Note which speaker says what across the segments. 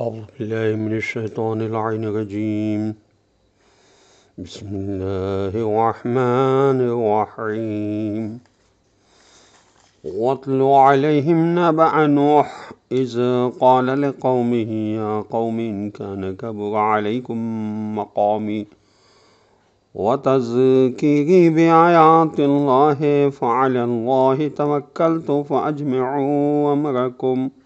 Speaker 1: أعوذ بالله من الشيطان العين الرجيم بسم الله الرحمن الرحيم واتل عليهم نبأ نوح إذ قال لقومه يا قوم إن كان كبر عليكم مقامي وتذكيري بآيات الله فعلى الله توكلت فأجمعوا أمركم ۖ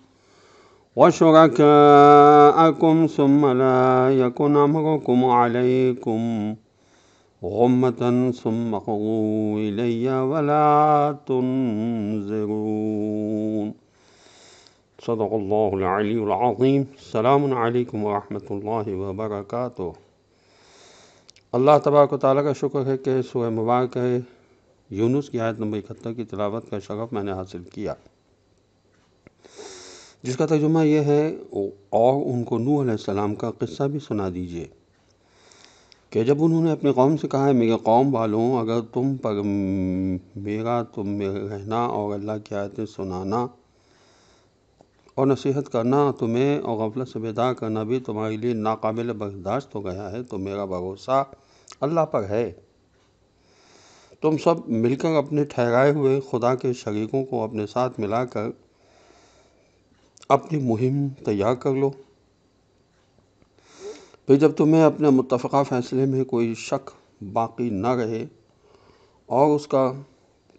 Speaker 1: وشركاءكم ثم لا يكن أمركم عليكم غمة ثم قضوا إلي ولا تنزرون صدق الله العلي العظيم السلام عليكم ورحمة الله وبركاته अल्लाह तबारक ताली का शुक्र है कि सुबह मुबारक है यूनुस की आयत नंबर इकहत्तर की तलावत का शगफ़ मैंने हासिल किया जिसका तर्जुमा यह है और उनको नूह सलाम का क़स्सा भी सुना दीजिए कि जब उन्होंने अपनी कौम से कहा है मेरे कौम वालों अगर तुम पर मेरा तुम में रहना और अल्लाह की आयतें सुनाना और नसीहत करना तुम्हें और गफलत से बेदार करना भी तुम्हारे लिए नाकबिल बर्दाश्त हो गया है तो मेरा भरोसा अल्लाह पर है तुम सब मिलकर अपने ठहराए हुए खुदा के शरीकों को अपने साथ मिलाकर अपनी मुहिम तैयार कर लो फिर जब तुम्हें अपने मुतफ़ा फ़ैसले में कोई शक बाकी न रहे और उसका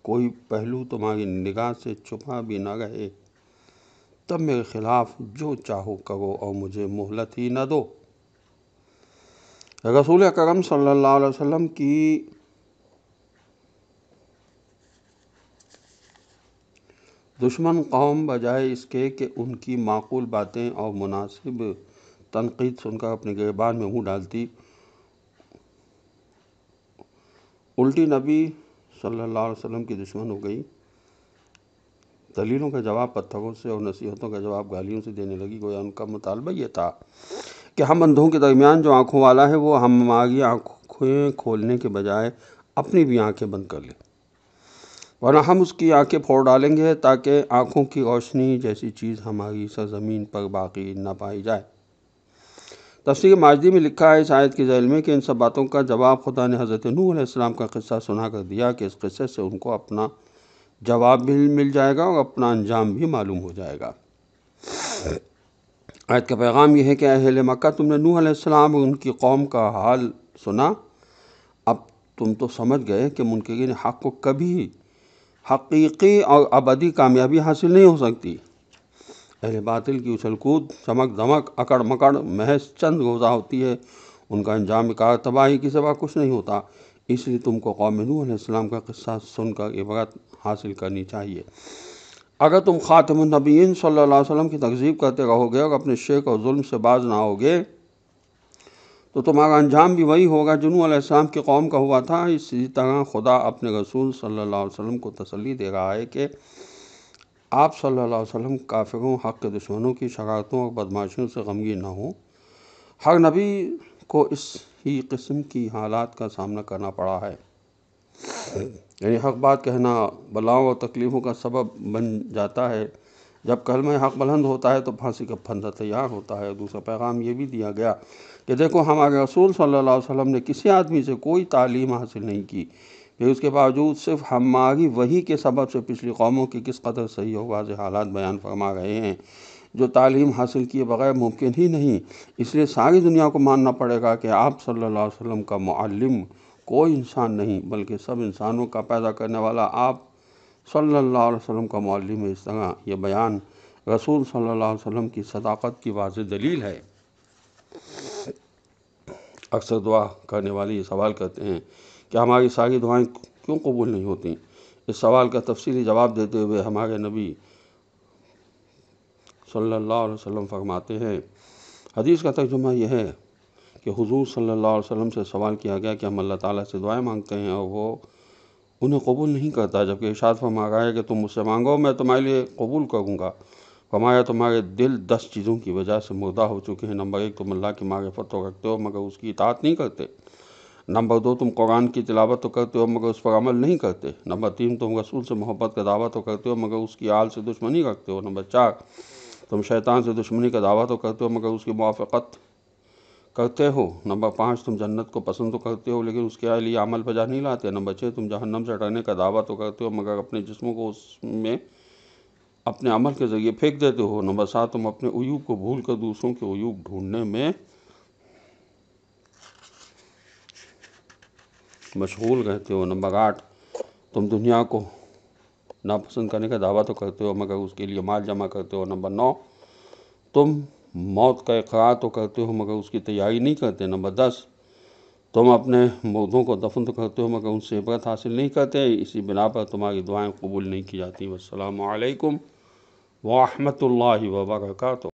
Speaker 1: कोई पहलू तुम्हारी निगाह से छुपा भी ना रहे तब मेरे ख़िलाफ़ जो चाहो करो और मुझे मोहलत ही ना दो रसूल करम सल्लल्लाहु अलैहि वसल्लम की दुश्मन कौम बजाय इसके कि उनकी माकूल बातें और मुनासिब तनक़ीद सुनकर अपने गिरबान में मुँह डालती उल्टी नबी सल्लल्लाहु अलैहि वसल्लम की दुश्मन हो गई दलीलों का जवाब पत्थरों से और नसीहतों का जवाब गालियों से देने लगी गोया उनका मुतालबा ये था कि हम अंधों के दरमियान जो आँखों वाला है वो हम आगे आँखें खोलने के बजाय अपनी भी आँखें बंद कर लें वरना हम उसकी आंखें फोड़ डालेंगे ताकि आंखों की रोशनी जैसी चीज़ हमारी सरजमीन पर बाकी न पाई जाए तफसर माजदी में लिखा है इस आयत के जैल में कि इन सब बातों का जवाब खुदा ने हज़रत नूसम का किस्सा सुना कर दिया कि इस किस्से से उनको अपना जवाब भी मिल जाएगा और अपना अंजाम भी मालूम हो जाएगा आयत का पैगाम यह है कि अहल मक्का तुमने नूह और उनकी कौम का हाल सुना अब तुम तो समझ गए कि मुनकिन हक़ को कभी हकीकी और अबदी कामयाबी हासिल नहीं हो सकती अहल बातिल की उछलकूद चमक दमक अकड़ मकड़ महज चंद गोजा होती है उनका अंजाम कार तबाही के सिवा कुछ नहीं होता इसलिए तुमको कौम नूसम का किस्सा सुनकर इबरत हासिल करनी चाहिए अगर तुम ख़ातमनबीन सल्ला वसम की तकजीब करते रहोगे और अपने शेख और जुल्म से बाज ना होगे तो तुम्हारा अंजाम भी वही होगा जुनू नूसम की कौम का हुआ था इसी तरह खुदा अपने रसूल सल्ला वसम को तसली दे रहा है कि आप सल्ला वसम काफिरों हक़ के दुश्मनों की शरारतों और बदमाशियों से गमगी ना हो हर नबी को इस ही किस्म की हालात का सामना करना पड़ा है यानी हक बात कहना बलाओं और तकलीफ़ों का सबब बन जाता है जब कलम हक बुलंद होता है तो फांसी का फंदा तैयार होता है दूसरा पैगाम ये भी दिया गया कि देखो हमारे रसूल सल्ला वसम ने किसी आदमी से कोई तालीम हासिल नहीं की फिर उसके बावजूद सिर्फ हमारी वही के सबब से पिछली कौमों की किस कदर सही हो वाज हालात बयान फरमा रहे हैं जो तालीम हासिल किए बगैर मुमकिन ही नहीं इसलिए सारी दुनिया को मानना पड़ेगा कि आप सल्ला वसम का मालम कोई इंसान नहीं बल्कि सब इंसानों का पैदा करने वाला आप सल्लल्लाहु अलैहि वसल्लम का इस तरह यह बयान रसूल सल्लल्लाहु अलैहि वसल्लम की सदाकत की वाज दलील है अक्सर दुआ करने वाले ये सवाल करते हैं कि हमारी सारी दुआएँ क्यों कबूल नहीं होती इस सवाल का तफसीली जवाब देते हुए हमारे नबी सल्लल्लाहु अलैहि वसल्लम फरमाते हैं हदीस का तर्जुमा यह है कि हुजूर सल्लल्लाहु अलैहि वसल्लम से सवाल किया गया कि हम अल्लाह ताला से दुआएं मांगते हैं और वो उन्हें कबूल नहीं करता जबकि इशाद फरमाया है कि तुम मुझसे मांगो मैं तुम्हारे लिए कबूल करूँगा फरमाया तुम्हारे दिल दस चीज़ों की वजह से मुर्दा हो चुके हैं नंबर एक तुम अल्लाह की मारफत तो रखते हो मगर उसकी इतात नहीं करते नंबर दो तुम कुरान की तिलावत तो करते हो मगर उस पर अमल नहीं करते नंबर तीन तुम रसूल से मोहब्बत का दावा तो करते हो मगर उसकी आल से दुश्मनी रखते हो नंबर चार तुम शैतान से दुश्मनी का दावा तो करते हो मगर उसकी मुआफ़त करते हो नंबर पाँच तुम जन्नत को पसंद तो करते हो लेकिन उसके लिए अमल बजा नहीं लाते नंबर छः तुम जहन्नम से हटाने का दावा तो करते हो मगर अपने जिस्म को उसमें अपने अमल के ज़रिए फेंक देते हो नंबर सात तुम अपने अयूब को भूल कर दूसरों के अयूब ढूंढने में मशगूल रहते हो नंबर आठ तुम दुनिया को नापसंद करने का दावा तो करते हो मगर उसके लिए माल जमा करते हो नंबर नौ तुम मौत का इकरार तो करते हो मगर उसकी तैयारी नहीं करते नंबर दस तुम अपने मुर्दों को दफन तो करते हो मगर उनसे इबरत हासिल नहीं करते इसी बिना पर तुम्हारी दुआएं कबूल नहीं की जाती वसलम वरहमल वर्का